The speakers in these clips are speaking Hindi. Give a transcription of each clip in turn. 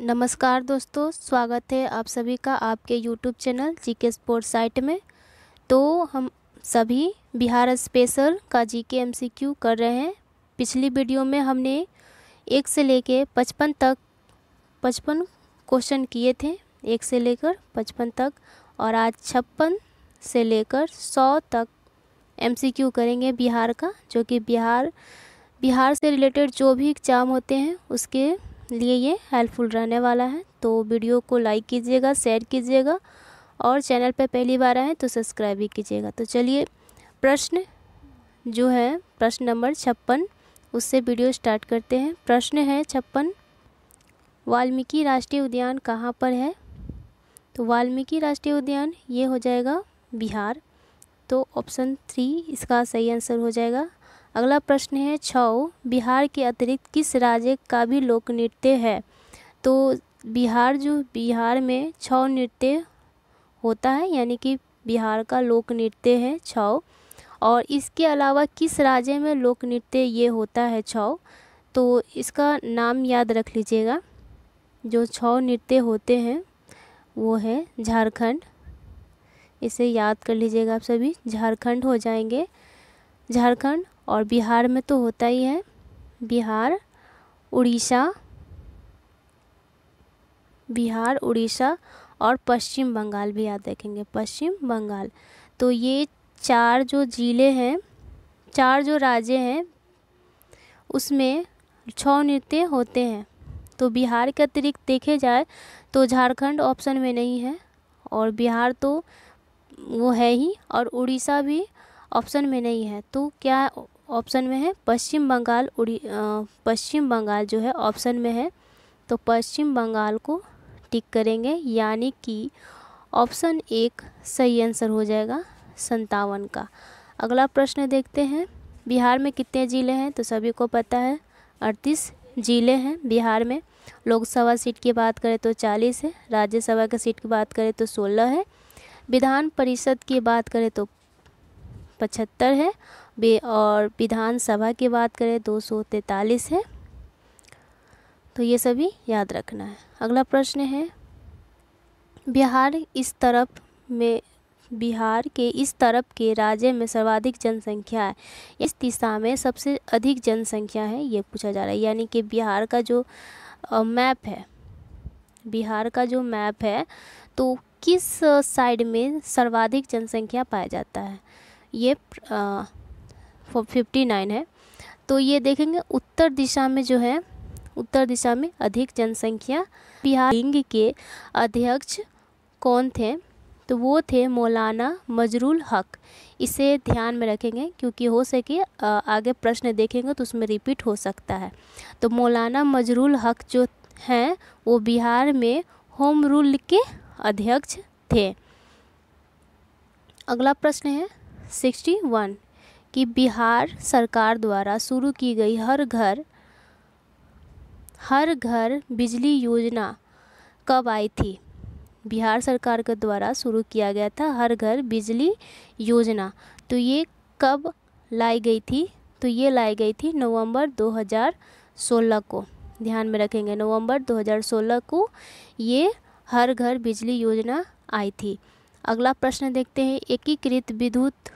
नमस्कार दोस्तों स्वागत है आप सभी का आपके यूट्यूब चैनल जी के स्पोर्ट्स साइट में तो हम सभी बिहार स्पेशल का जी के एम सी क्यू कर रहे हैं पिछली वीडियो में हमने एक से लेके पचपन तक पचपन क्वेश्चन किए थे एक से लेकर पचपन तक और आज छप्पन से लेकर सौ तक एम सी क्यू करेंगे बिहार का जो कि बिहार बिहार से रिलेटेड जो भी एग्ज़ाम होते हैं उसके लिए ये हेल्पफुल रहने वाला है तो वीडियो को लाइक कीजिएगा शेयर कीजिएगा और चैनल पर पहली बार आए तो सब्सक्राइब भी कीजिएगा तो चलिए प्रश्न जो है प्रश्न नंबर छप्पन उससे वीडियो स्टार्ट करते हैं प्रश्न है छप्पन वाल्मीकि राष्ट्रीय उद्यान कहाँ पर है तो वाल्मीकि राष्ट्रीय उद्यान ये हो जाएगा बिहार तो ऑप्शन थ्री इसका सही आंसर हो जाएगा अगला प्रश्न है छौ बिहार के अतिरिक्त किस राज्य का भी लोक नृत्य है तो बिहार जो बिहार में छ नृत्य होता है यानी कि बिहार का लोक नृत्य है छौ और इसके अलावा किस राज्य में लोक नृत्य ये होता है छौ तो इसका नाम याद रख लीजिएगा जो छौ नृत्य होते हैं वो है झारखंड इसे याद कर लीजिएगा आप सभी झारखंड हो जाएंगे झारखंड और बिहार में तो होता ही है बिहार उड़ीसा बिहार उड़ीसा और पश्चिम बंगाल भी याद देखेंगे पश्चिम बंगाल तो ये चार जो ज़िले हैं चार जो राज्य हैं उसमें छ नृत्य होते हैं तो बिहार के अतिरिक्त देखे जाए तो झारखंड ऑप्शन में नहीं है और बिहार तो वो है ही और उड़ीसा भी ऑप्शन में नहीं है तो क्या ऑप्शन में है पश्चिम बंगाल उड़ी पश्चिम बंगाल जो है ऑप्शन में है तो पश्चिम बंगाल को टिक करेंगे यानी कि ऑप्शन एक सही आंसर हो जाएगा संतावन का अगला प्रश्न देखते हैं बिहार में कितने ज़िले हैं तो सभी को पता है अड़तीस ज़िले हैं बिहार में लोकसभा सीट की बात करें तो चालीस है राज्यसभा की सीट की बात करें तो सोलह है विधान परिषद की बात करें तो पचहत्तर है बे और विधानसभा की बात करें दो सौ तैतालीस है तो ये सभी याद रखना है अगला प्रश्न है बिहार इस तरफ में बिहार के इस तरफ के राज्य में सर्वाधिक जनसंख्या है इस दिशा में सबसे अधिक जनसंख्या है ये पूछा जा रहा है यानी कि बिहार का जो मैप है बिहार का जो मैप है तो किस साइड में सर्वाधिक जनसंख्या पाया जाता है ये आ, फिफ्टी नाइन है तो ये देखेंगे उत्तर दिशा में जो है उत्तर दिशा में अधिक जनसंख्या बिहार लिंग के अध्यक्ष कौन थे तो वो थे मौलाना मजरूल हक इसे ध्यान में रखेंगे क्योंकि हो सके आगे प्रश्न देखेंगे तो उसमें रिपीट हो सकता है तो मौलाना मजरूल हक जो हैं वो बिहार में होम रूल के अध्यक्ष थे अगला प्रश्न है सिक्सटी वन कि बिहार सरकार द्वारा शुरू की गई हर घर हर घर बिजली योजना कब आई थी बिहार सरकार के द्वारा शुरू किया गया था हर घर बिजली योजना तो ये कब लाई गई थी तो ये लाई गई थी नवंबर 2016 को ध्यान में रखेंगे नवंबर 2016 को ये हर घर बिजली योजना आई थी अगला प्रश्न देखते हैं एकीकृत विद्युत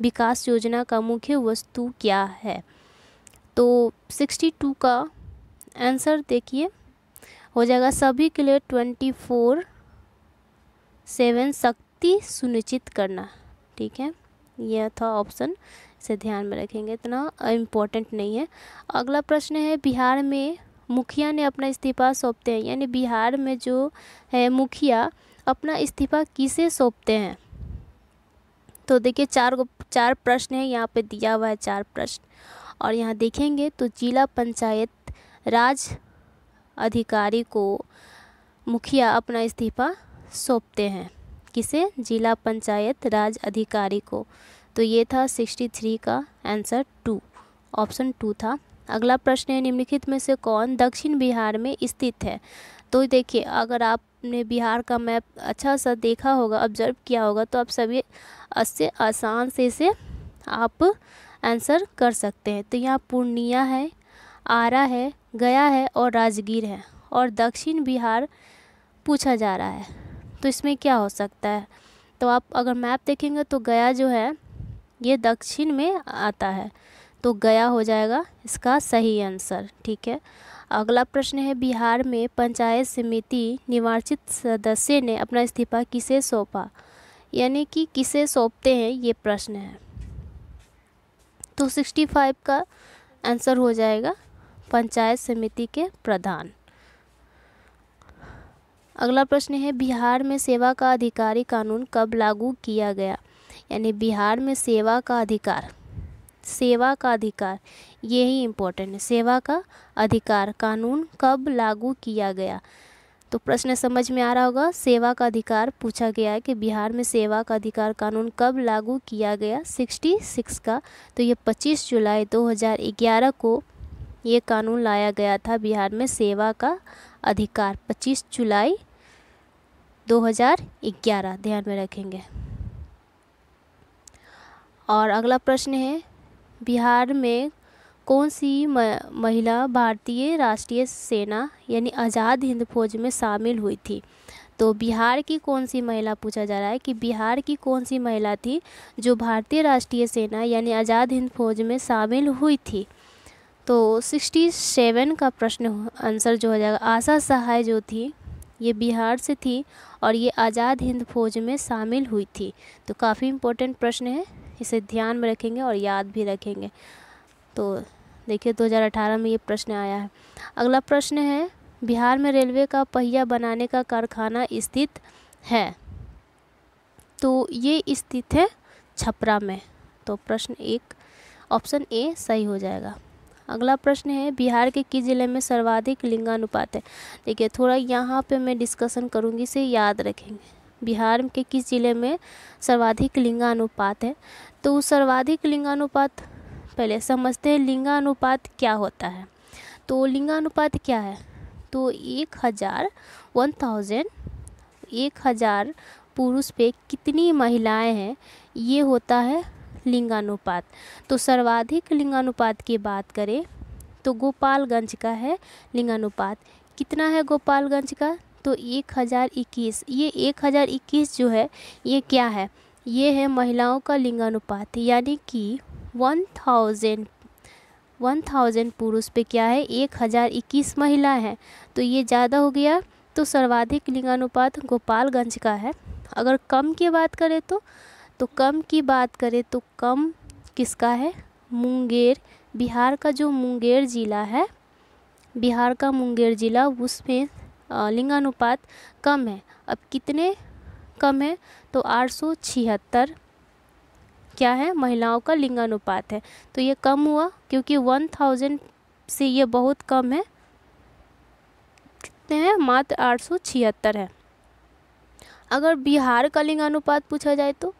विकास योजना का मुख्य वस्तु क्या है तो 62 का आंसर देखिए हो जाएगा सभी के लिए 24 फोर सेवन शक्ति सुनिश्चित करना ठीक है यह था ऑप्शन इसे ध्यान में रखेंगे इतना इम्पोर्टेंट नहीं है अगला प्रश्न है बिहार में मुखिया ने अपना इस्तीफा सौंपते हैं यानी बिहार में जो है मुखिया अपना इस्तीफा किसे सौंपते हैं तो देखिए चार चार प्रश्न है यहाँ पे दिया हुआ है चार प्रश्न और यहाँ देखेंगे तो जिला पंचायत राज अधिकारी को मुखिया अपना इस्तीफा सौंपते हैं किसे जिला पंचायत राज अधिकारी को तो ये था सिक्सटी थ्री का आंसर टू ऑप्शन टू था अगला प्रश्न है निम्नलिखित में से कौन दक्षिण बिहार में स्थित है तो देखिए अगर आपने बिहार का मैप अच्छा सा देखा होगा ऑब्जर्व किया होगा तो आप सभी इससे आसान से इसे आप आंसर कर सकते हैं तो यहाँ पूर्णिया है आरा है गया है और राजगीर है और दक्षिण बिहार पूछा जा रहा है तो इसमें क्या हो सकता है तो आप अगर मैप देखेंगे तो गया जो है ये दक्षिण में आता है तो गया हो जाएगा इसका सही आंसर ठीक है अगला प्रश्न है बिहार में पंचायत समिति निर्वाचित सदस्य ने अपना इस्तीफा किसे सौंपा यानी कि किसे सौंपते हैं ये प्रश्न है तो फाइव का आंसर हो जाएगा पंचायत समिति के प्रधान अगला प्रश्न है बिहार में सेवा का अधिकारी कानून कब लागू किया गया यानी बिहार में सेवा का अधिकार सेवा का अधिकार ये ही इम्पोर्टेंट है सेवा का अधिकार कानून कब लागू किया गया तो प्रश्न समझ में आ रहा होगा सेवा का अधिकार पूछा गया है कि बिहार में सेवा का अधिकार कानून कब लागू किया गया 66 का तो ये 25 जुलाई 2011 को ये कानून लाया गया था बिहार में सेवा का अधिकार 25 जुलाई 2011 ध्यान में रखेंगे और अगला प्रश्न है बिहार में कौन सी महिला भारतीय राष्ट्रीय सेना यानी आज़ाद हिंद फौज में शामिल हुई थी तो बिहार की कौन सी महिला पूछा जा रहा है कि बिहार की कौन सी महिला थी जो भारतीय राष्ट्रीय सेना यानी आज़ाद हिंद फौज में शामिल हुई थी तो 67 का प्रश्न आंसर जो हो जाएगा आशा सहाय जो थी ये बिहार से थी और ये आज़ाद हिंद फौज में शामिल हुई थी तो काफ़ी इम्पोर्टेंट प्रश्न है इसे ध्यान में रखेंगे और याद भी रखेंगे तो देखिए 2018 में ये प्रश्न आया है अगला प्रश्न है बिहार में रेलवे का पहिया बनाने का कारखाना स्थित है तो ये स्थित है छपरा में तो प्रश्न एक ऑप्शन ए सही हो जाएगा अगला प्रश्न है बिहार के किस ज़िले में सर्वाधिक लिंगानुपात है देखिए थोड़ा यहाँ पे मैं डिस्कशन करूँगी इसे याद रखेंगे बिहार के किस ज़िले में सर्वाधिक लिंगानुपात है तो सर्वाधिक लिंगानुपात पहले समझते हैं लिंगानुपात क्या होता है तो लिंगानुपात क्या है तो एक हज़ार वन थाउजेंड एक हज़ार पुरुष पे कितनी महिलाएं हैं ये होता है लिंगानुपात तो सर्वाधिक लिंगानुपात की बात करें तो गोपालगंज का है लिंगानुपात कितना है गोपालगंज का तो एक हज़ार इक्कीस ये एक हज़ार इक्कीस जो है ये क्या है ये है महिलाओं का लिंगानुपात यानी कि वन थाउजेंड वन थाउजेंड पुरुष पे क्या है एक हज़ार इक्कीस महिला हैं तो ये ज़्यादा हो गया तो सर्वाधिक लिंगानुपात गोपालगंज का है अगर कम की बात करें तो तो कम की बात करें तो कम किसका है मुंगेर बिहार का जो मुंगेर ज़िला है बिहार का मुंगेर ज़िला उसमें लिंगानुपात कम है अब कितने कम है तो आठ सौ छिहत्तर क्या है महिलाओं का लिंगानुपात है तो ये कम हुआ क्योंकि 1000 से ये बहुत कम है कितने हैं मात्र आठ है अगर बिहार का लिंगानुपात पूछा जाए तो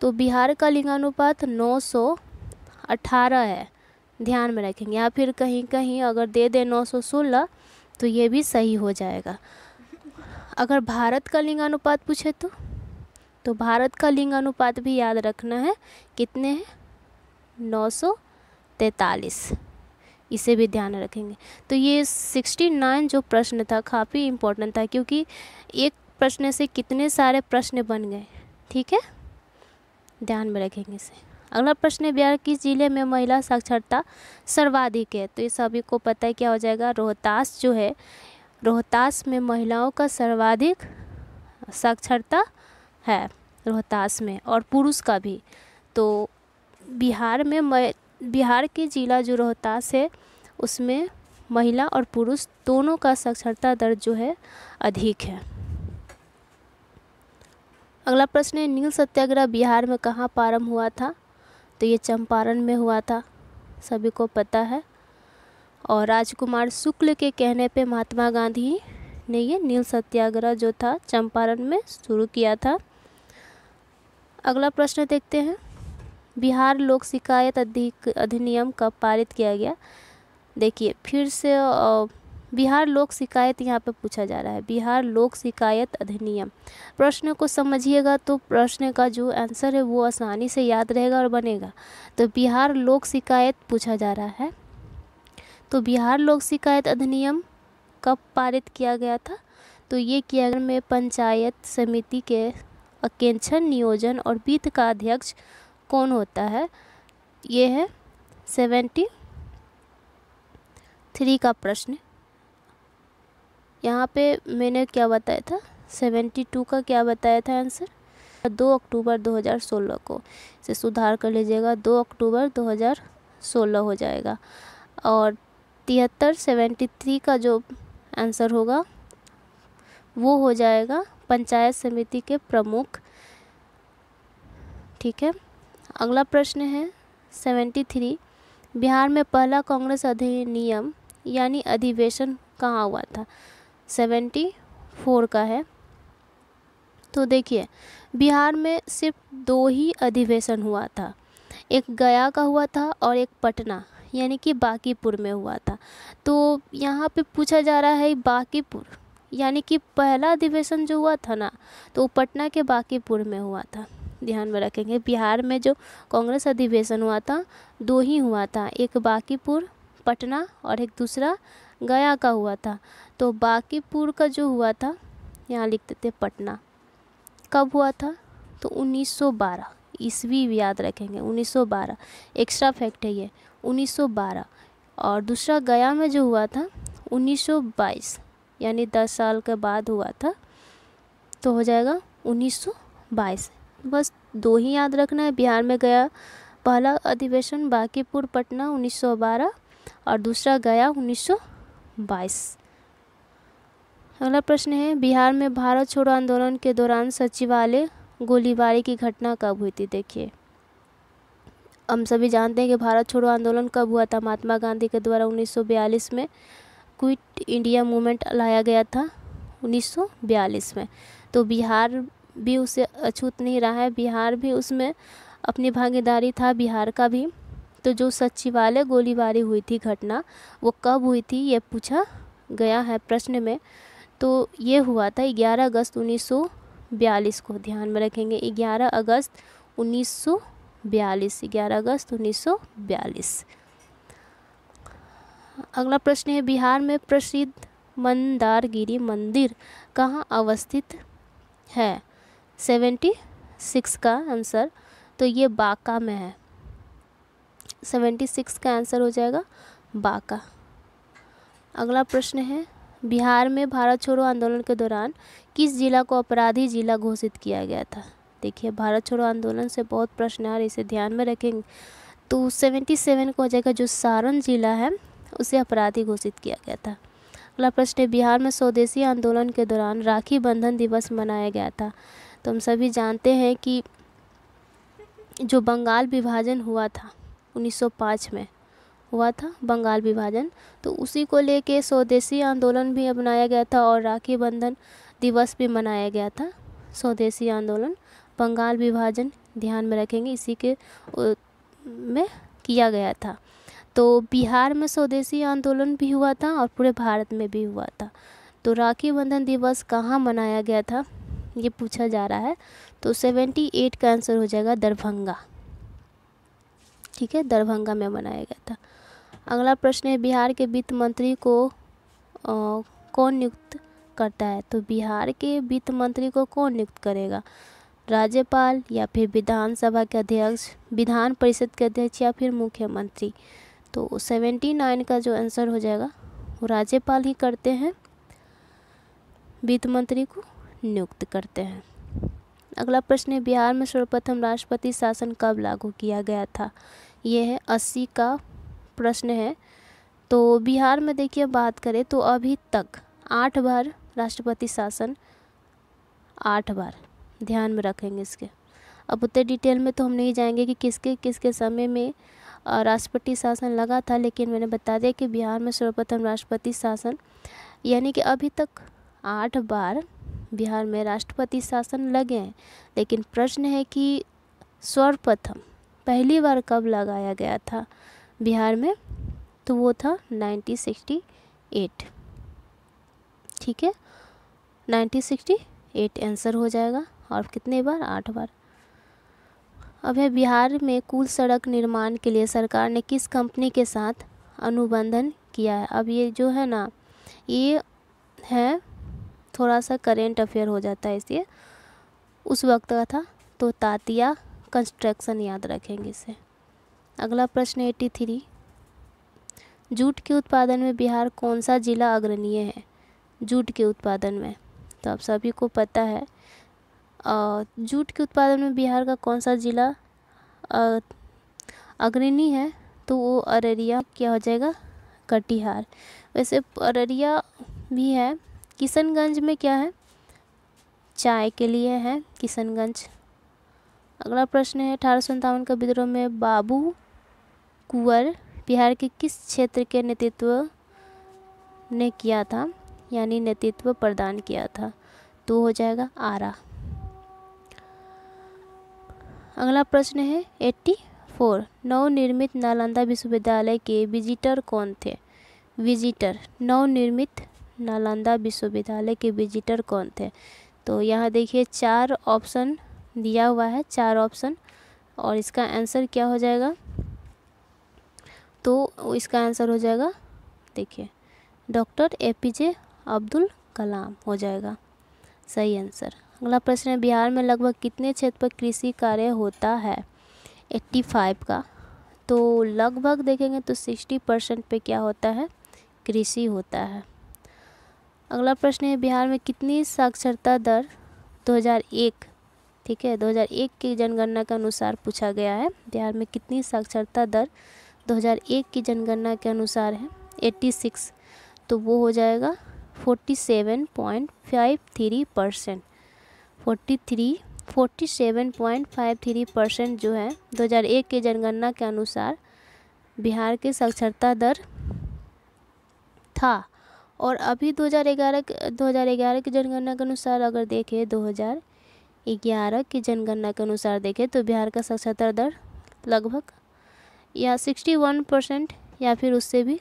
तो बिहार का लिंगानुपात नौ सौ अठारह है ध्यान में रखेंगे या फिर कहीं कहीं अगर दे दें नौ सौ सोलह तो ये भी सही हो जाएगा अगर भारत का लिंगानुपात पूछे तो तो भारत का लिंगानुपात भी याद रखना है कितने हैं नौ सौ तैतालीस इसे भी ध्यान रखेंगे तो ये सिक्सटी नाइन जो प्रश्न था काफ़ी इम्पोर्टेंट था क्योंकि एक प्रश्न से कितने सारे प्रश्न बन गए ठीक है ध्यान में रखेंगे इसे अगला प्रश्न है बिहार किस जिले में महिला साक्षरता सर्वाधिक है तो ये सभी को पता है क्या हो जाएगा रोहतास जो है रोहतास में महिलाओं का सर्वाधिक साक्षरता है रोहतास में और पुरुष का भी तो बिहार में बिहार के ज़िला जो रोहतास है उसमें महिला और पुरुष दोनों का साक्षरता दर जो है अधिक है अगला प्रश्न है नील सत्याग्रह बिहार में कहाँ प्रारंभ हुआ था तो ये चंपारण में हुआ था सभी को पता है और राजकुमार शुक्ल के कहने पे महात्मा गांधी ने ये नील सत्याग्रह जो था चंपारण में शुरू किया था अगला प्रश्न देखते हैं बिहार लोक शिकायत अधिक अधिनियम कब पारित किया गया देखिए फिर से बिहार लोक शिकायत यहाँ पे पूछा जा रहा है बिहार लोक शिकायत अधिनियम प्रश्न को समझिएगा तो प्रश्न का जो आंसर है वो आसानी से याद रहेगा और बनेगा तो बिहार लोक शिकायत पूछा जा रहा है तो बिहार लोक शिकायत अधिनियम कब पारित किया गया था तो ये किया गया में पंचायत समिति के अकेंक्षण नियोजन और वित्त का अध्यक्ष कौन होता है ये है सेवेंटी थ्री का प्रश्न यहाँ पे मैंने क्या बताया था सेवेंटी टू का क्या बताया था आंसर दो अक्टूबर 2016 को इसे सुधार कर लीजिएगा दो अक्टूबर 2016 हो जाएगा और तिहत्तर सेवेंटी थ्री का जो आंसर होगा वो हो जाएगा पंचायत समिति के प्रमुख ठीक है अगला प्रश्न है सेवेंटी थ्री बिहार में पहला कांग्रेस अधिनियम यानी अधिवेशन कहाँ हुआ था सेवेंटी फोर का है तो देखिए बिहार में सिर्फ दो ही अधिवेशन हुआ था एक गया का हुआ था और एक पटना यानी कि बाकीपुर में हुआ था तो यहाँ पे पूछा जा रहा है बाकीपुर यानी कि पहला अधिवेशन जो हुआ था ना तो वो पटना के बाकीपुर में हुआ था ध्यान में रखेंगे बिहार में जो कांग्रेस अधिवेशन हुआ था दो ही हुआ था एक बाकीपुर पटना और एक दूसरा गया का हुआ था तो बाकीपुर का जो हुआ था यहाँ लिखते थे पटना कब हुआ था तो 1912 ईस्वी याद रखेंगे 1912 एक्स्ट्रा फैक्ट है ये 1912 और दूसरा गया में जो हुआ था 1922 यानी 10 साल के बाद हुआ था तो हो जाएगा 1922 बस दो ही याद रखना है बिहार में गया पहला अधिवेशन बाकीपुर पटना 1912 और दूसरा गया 1922 अगला प्रश्न है बिहार में भारत छोड़ो आंदोलन के दौरान सचिवालय गोलीबारी की घटना कब हुई थी देखिए हम सभी जानते हैं कि भारत छोड़ो आंदोलन कब हुआ था महात्मा गांधी के द्वारा 1942 में क्विट इंडिया मूवमेंट लाया गया था 1942 में तो बिहार भी उसे अछूत नहीं रहा है बिहार भी उसमें अपनी भागीदारी था बिहार का भी तो जो सचिवालय गोलीबारी हुई थी घटना वो कब हुई थी ये पूछा गया है प्रश्न में तो ये हुआ था 11 अगस्त 1942 को ध्यान में रखेंगे 11 अगस्त 1942 बयालीस ग्यारह अगस्त उन्नीस सौ बयालीस अगला प्रश्न है बिहार में प्रसिद्ध मंदारगिरी मंदिर कहाँ अवस्थित है सेवेंटी सिक्स का आंसर तो ये बांका में है सेवेंटी सिक्स का आंसर हो जाएगा बांका अगला प्रश्न है बिहार में भारत छोड़ो आंदोलन के दौरान किस जिला को अपराधी जिला घोषित किया गया था देखिए भारत छोड़ो आंदोलन से बहुत प्रश्न आ रहे इसे ध्यान में रखेंगे तो सेवेंटी सेवन को हो जो सारण जिला है उसे अपराधी घोषित किया गया था अगला प्रश्न है बिहार में स्वदेशी आंदोलन के दौरान राखी बंधन दिवस मनाया गया था तो हम सभी जानते हैं कि जो बंगाल विभाजन हुआ था 1905 में हुआ था बंगाल विभाजन तो उसी को लेके स्वदेशी आंदोलन भी अपनाया गया था और राखी बंधन दिवस भी मनाया गया था स्वदेशी आंदोलन बंगाल विभाजन ध्यान में रखेंगे इसी के में किया गया था तो बिहार में स्वदेशी आंदोलन भी हुआ था और पूरे भारत में भी हुआ था तो राखी बंधन दिवस कहाँ मनाया गया था ये पूछा जा रहा है तो सेवेंटी एट का आंसर हो जाएगा दरभंगा ठीक है दरभंगा में मनाया गया था अगला प्रश्न है बिहार के वित्त मंत्री को आ, कौन नियुक्त करता है तो बिहार के वित्त मंत्री को कौन नियुक्त करेगा राज्यपाल या फिर विधानसभा के अध्यक्ष विधान परिषद के अध्यक्ष या फिर मुख्यमंत्री तो सेवेंटी नाइन का जो आंसर हो जाएगा वो राज्यपाल ही करते हैं वित्त मंत्री को नियुक्त करते हैं अगला प्रश्न है बिहार में सर्वप्रथम राष्ट्रपति शासन कब लागू किया गया था यह है अस्सी का प्रश्न है तो बिहार में देखिए बात करें तो अभी तक आठ बार राष्ट्रपति शासन आठ बार ध्यान में रखेंगे इसके अब उतने डिटेल में तो हम नहीं जाएंगे कि किसके किसके समय में राष्ट्रपति शासन लगा था लेकिन मैंने बता दिया कि बिहार में सर्वप्रथम राष्ट्रपति शासन यानी कि अभी तक आठ बार बिहार में राष्ट्रपति शासन लगे हैं लेकिन प्रश्न है कि सर्वप्रथम पहली बार कब लगाया गया था बिहार में तो वो था 1968 ठीक है 1968 आंसर हो जाएगा और कितने बार आठ बार अब है बिहार में कुल सड़क निर्माण के लिए सरकार ने किस कंपनी के साथ अनुबंधन किया है अब ये जो है ना ये है थोड़ा सा करेंट अफेयर हो जाता है इसलिए उस वक्त का था तो तातिया कंस्ट्रक्शन याद रखेंगे इसे अगला प्रश्न एट्टी थ्री जूट के उत्पादन में बिहार कौन सा जिला अग्रणीय है जूट के उत्पादन में तो आप सभी को पता है जूट के उत्पादन में बिहार का कौन सा ज़िला अग्रणी है तो वो अररिया क्या हो जाएगा कटिहार वैसे अररिया भी है किशनगंज में क्या है चाय के लिए है किशनगंज अगला प्रश्न है अठारह सौ अंतावन का विद्रोह में बाबू कुंवर बिहार के किस क्षेत्र के नेतृत्व ने किया था यानी नेतृत्व प्रदान किया था तो हो जाएगा आरा अगला प्रश्न है एट्टी फोर नवनिर्मित नालंदा विश्वविद्यालय के विजिटर कौन थे विजिटर नवनिर्मित नालंदा विश्वविद्यालय के विजिटर कौन थे तो यहाँ देखिए चार ऑप्शन दिया हुआ है चार ऑप्शन और इसका आंसर क्या हो जाएगा तो इसका आंसर हो जाएगा देखिए doctor A P J Abdul Kalam हो जाएगा सही आंसर अगला प्रश्न है बिहार में लगभग कितने क्षेत्र पर कृषि कार्य होता है एट्टी फाइव का तो लगभग देखेंगे तो सिक्सटी परसेंट पर क्या होता है कृषि होता है अगला प्रश्न है बिहार में कितनी साक्षरता दर 2001 ठीक है 2001 की जनगणना के अनुसार पूछा गया है बिहार में कितनी साक्षरता दर 2001 की जनगणना के अनुसार है 86 तो वो हो जाएगा 47.53 percent forty three forty seven point five three percent जो है 2001 के जनगणना के अनुसार बिहार के साक्षरता दर था और अभी 2011 2011 की जनगणना के अनुसार अगर देखें 2011 की जनगणना के अनुसार देखें तो बिहार का साक्षरता दर लगभग या 61 परसेंट या फिर उससे भी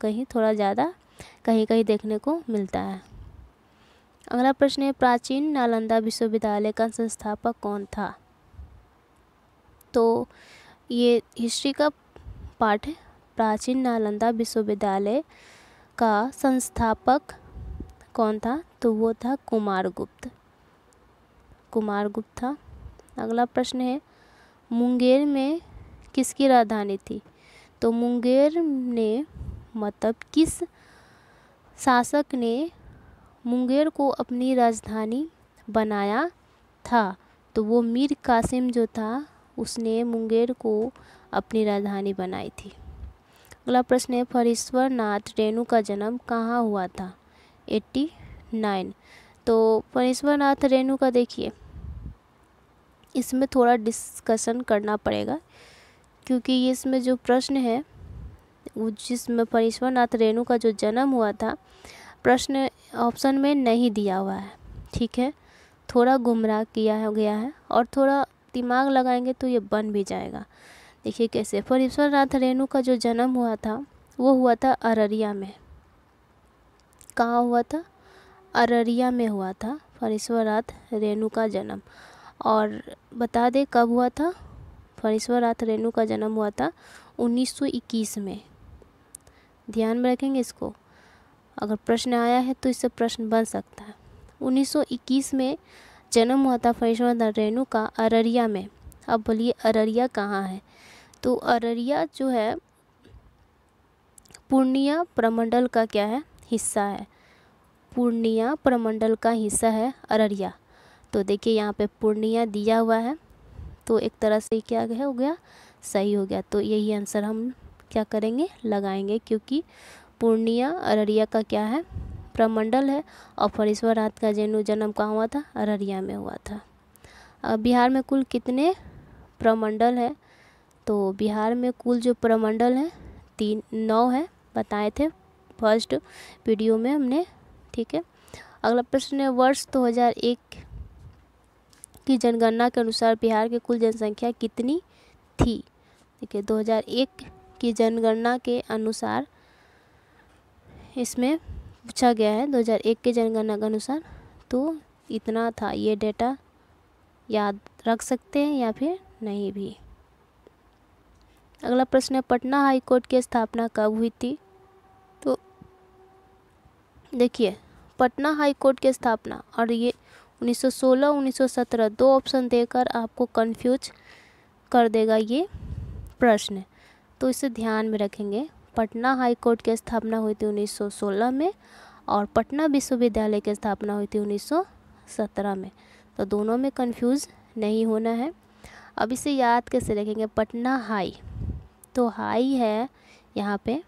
कहीं थोड़ा ज़्यादा कहीं कहीं देखने को मिलता है अगला प्रश्न है प्राचीन नालंदा विश्वविद्यालय का संस्थापक कौन था तो ये हिस्ट्री का पाठ है प्राचीन नालंदा विश्वविद्यालय का संस्थापक कौन था तो वो था कुमार गुप्त कुमार गुप्त था अगला प्रश्न है मुंगेर में किसकी राजधानी थी तो मुंगेर ने मतलब किस शासक ने मुंगेर को अपनी राजधानी बनाया था तो वो मीर कासिम जो था उसने मुंगेर को अपनी राजधानी बनाई थी अगला प्रश्न है फरीश्वर नाथ रेणु का जन्म कहाँ हुआ था एट्टी नाइन तो फरीश्वर नाथ रेणु का देखिए इसमें थोड़ा डिस्कशन करना पड़ेगा क्योंकि इसमें जो प्रश्न है जिसमें फरीश्वर नाथ रेणु का जो जन्म हुआ था प्रश्न ऑप्शन में नहीं दिया हुआ है ठीक है थोड़ा गुमराह किया हो गया है और थोड़ा दिमाग लगाएंगे तो ये बन भी जाएगा देखिए कैसे फरीश्वर नाथ रेणु का जो जन्म हुआ था वो हुआ था अररिया में कहाँ हुआ था अररिया में हुआ था फरीश्वर रेणु का जन्म और बता दें कब हुआ था फरीश्वर रेणु का जन्म हुआ था 1921 में ध्यान में रखेंगे इसको अगर प्रश्न आया है तो इससे प्रश्न बन सकता है 1921 में जन्म हुआ था फणीश्वर रेणु का अररिया में अब बोलिए अररिया कहाँ है तो अररिया जो है पूर्णिया प्रमंडल का क्या है हिस्सा है पूर्णिया प्रमंडल का हिस्सा है अररिया तो देखिए यहाँ पे पूर्णिया दिया हुआ है तो एक तरह से क्या हो गया सही हो गया तो यही आंसर हम क्या करेंगे लगाएंगे क्योंकि पूर्णिया अररिया का क्या है प्रमंडल है और फरीश्वर रात का जैन जन्म कहाँ हुआ था अररिया में हुआ था अब बिहार में कुल कितने प्रमंडल है तो बिहार में कुल जो प्रमंडल है तीन नौ है बताए थे फर्स्ट वीडियो में हमने ठीक है अगला प्रश्न है वर्ष 2001 की जनगणना के अनुसार बिहार की कुल जनसंख्या कितनी थी देखिए 2001 की जनगणना के अनुसार इसमें पूछा गया है 2001 के जनगणना के अनुसार तो इतना था ये डेटा याद रख सकते हैं या फिर नहीं भी अगला प्रश्न है पटना हाई कोर्ट की स्थापना कब हुई थी तो देखिए पटना हाई कोर्ट की स्थापना और ये 1916 1917 दो ऑप्शन देकर आपको कंफ्यूज कर देगा ये प्रश्न तो इसे ध्यान में रखेंगे पटना हाई कोर्ट की स्थापना हुई थी 1916 में और पटना विश्वविद्यालय की स्थापना हुई थी 1917 में तो दोनों में कंफ्यूज नहीं होना है अब इसे याद कैसे रखेंगे पटना हाई तो हाई है यहाँ पे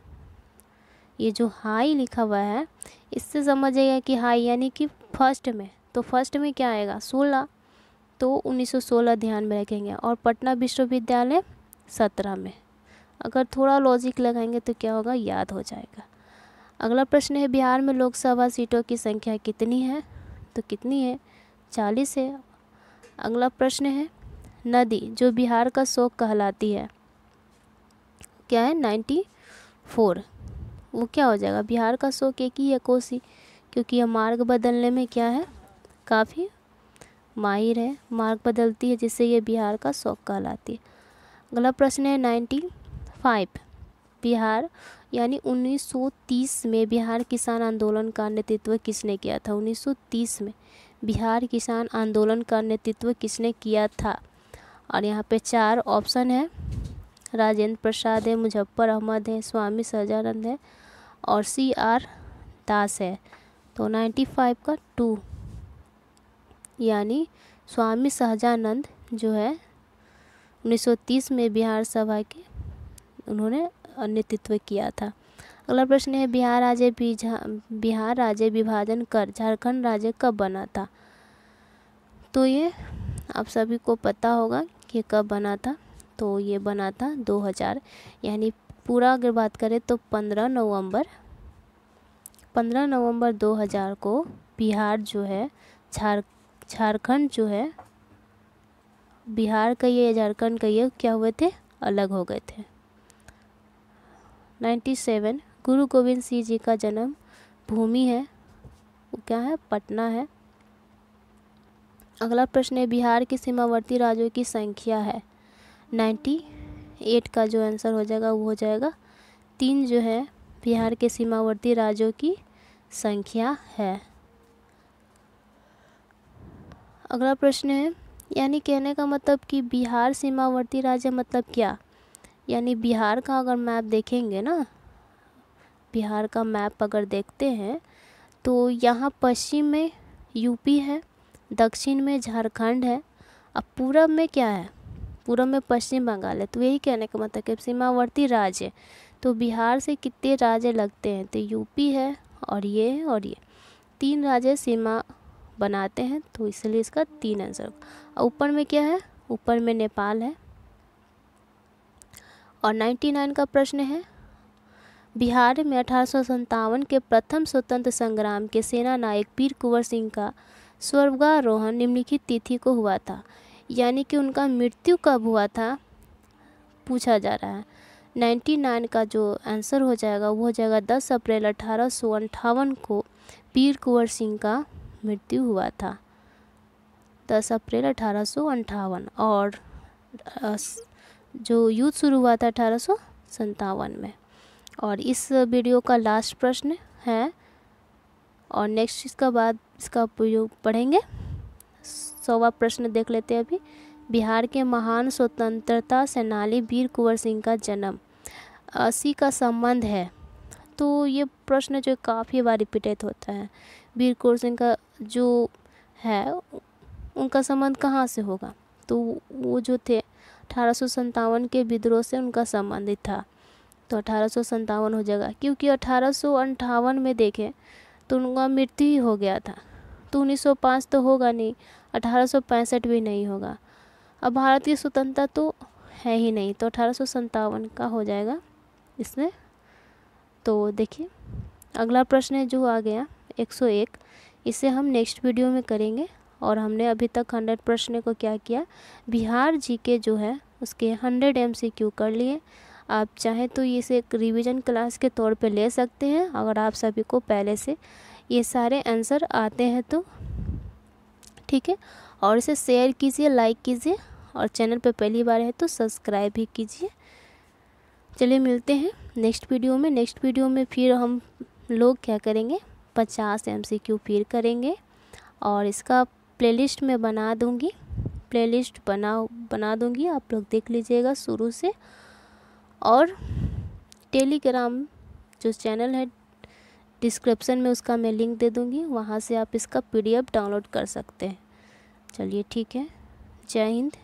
ये जो हाई लिखा हुआ है इससे आएगा कि हाई यानी कि फर्स्ट में तो फर्स्ट में क्या आएगा सोलह तो 1916 ध्यान में रखेंगे और पटना विश्वविद्यालय सत्रह में अगर थोड़ा लॉजिक लगाएंगे तो क्या होगा याद हो जाएगा अगला प्रश्न है बिहार में लोकसभा सीटों की संख्या कितनी है तो कितनी है चालीस है अगला प्रश्न है नदी जो बिहार का शोक कहलाती है क्या है नाइन्टी फोर वो क्या हो जाएगा बिहार का शोक एक ही है कोसी क्योंकि यह मार्ग बदलने में क्या है काफ़ी माहिर है मार्ग बदलती है जिससे यह बिहार का शोक कहलाती है अगला प्रश्न है नाइन्टी फाइव बिहार यानी 1930 में बिहार किसान आंदोलन का नेतृत्व किसने किया था 1930 में बिहार किसान आंदोलन का नेतृत्व किसने किया था और यहाँ पे चार ऑप्शन है राजेंद्र प्रसाद है मुजफ्फर अहमद है स्वामी सहजानंद है और सी आर दास है तो 95 का टू यानी स्वामी सहजानंद जो है 1930 में बिहार सभा के उन्होंने नेतृत्व किया था अगला प्रश्न है बिहार राज्य बिहार राज्य विभाजन कर झारखंड राज्य कब बना था तो ये आप सभी को पता होगा कि कब बना था तो ये बना था 2000 यानी पूरा अगर बात करें तो 15 नवंबर 15 नवंबर 2000 को बिहार जो है झार झारखंड जो है बिहार का ये झारखंड का ये क्या हुए थे अलग हो गए थे सेवन गुरु गोविंद सिंह जी का जन्म भूमि है वो क्या है पटना है अगला प्रश्न है बिहार के सीमावर्ती राज्यों की संख्या है नाइन्टी एट का जो आंसर हो जाएगा वो हो जाएगा तीन जो है बिहार के सीमावर्ती राज्यों की संख्या है अगला प्रश्न है यानी कहने का मतलब कि बिहार सीमावर्ती राज्य मतलब क्या यानी बिहार का अगर मैप देखेंगे ना बिहार का मैप अगर देखते हैं तो यहाँ पश्चिम में यूपी है दक्षिण में झारखंड है अब पूरब में क्या है पूरब में पश्चिम बंगाल है तो यही कहने का मतलब कि सीमावर्ती राज्य तो बिहार से कितने राज्य लगते हैं तो यूपी है और ये है और ये तीन राज्य सीमा बनाते हैं तो इसलिए इसका तीन आंसर ऊपर में क्या है ऊपर में नेपाल है और 99 का प्रश्न है बिहार में अठारह के प्रथम स्वतंत्र संग्राम के सेना नायक पीर कुंवर सिंह का स्वर्गारोहण निम्नलिखित तिथि को हुआ था यानी कि उनका मृत्यु कब हुआ था पूछा जा रहा है 99 का जो आंसर हो जाएगा वो हो जाएगा 10 अप्रैल अठारह को पीर कुंवर सिंह का मृत्यु हुआ था 10 अप्रैल अठारह और जो युद्ध शुरू हुआ था अठारह में और इस वीडियो का लास्ट प्रश्न है और नेक्स्ट इसका बाद इसका पढ़ेंगे सौवा प्रश्न देख लेते हैं अभी बिहार के महान स्वतंत्रता सेनानी वीर कुंवर सिंह का जन्म असी का संबंध है तो ये प्रश्न जो काफ़ी बार रिपीटेड होता है वीर कुंवर सिंह का जो है उनका संबंध कहाँ से होगा तो वो जो थे अठारह के विद्रोह से उनका संबंधित था तो अठारह हो जाएगा क्योंकि अठारह में देखें तो उनका मृत्यु ही हो गया था तो 1905 तो होगा नहीं अठारह भी नहीं होगा अब भारत की स्वतंत्रता तो है ही नहीं तो अठारह का हो जाएगा इसमें तो देखिए अगला प्रश्न है जो आ गया 101 इसे हम नेक्स्ट वीडियो में करेंगे और हमने अभी तक हंड्रेड प्रश्न को क्या किया बिहार जी के जो है उसके हंड्रेड एम सी क्यू कर लिए आप चाहें तो इसे एक रिवीजन क्लास के तौर पे ले सकते हैं अगर आप सभी को पहले से ये सारे आंसर आते हैं तो ठीक है और इसे शेयर कीजिए लाइक कीजिए और चैनल पे पहली बार है तो सब्सक्राइब भी कीजिए चलिए मिलते हैं नेक्स्ट वीडियो में नेक्स्ट वीडियो में फिर हम लोग क्या करेंगे पचास एम सी क्यू फिर करेंगे और इसका प्लेलिस्ट में बना दूँगी प्लेलिस्ट बना बना दूँगी आप लोग देख लीजिएगा शुरू से और टेलीग्राम जो चैनल है डिस्क्रिप्शन में उसका मैं लिंक दे दूँगी वहाँ से आप इसका पीडीएफ डाउनलोड कर सकते हैं चलिए ठीक है जय हिंद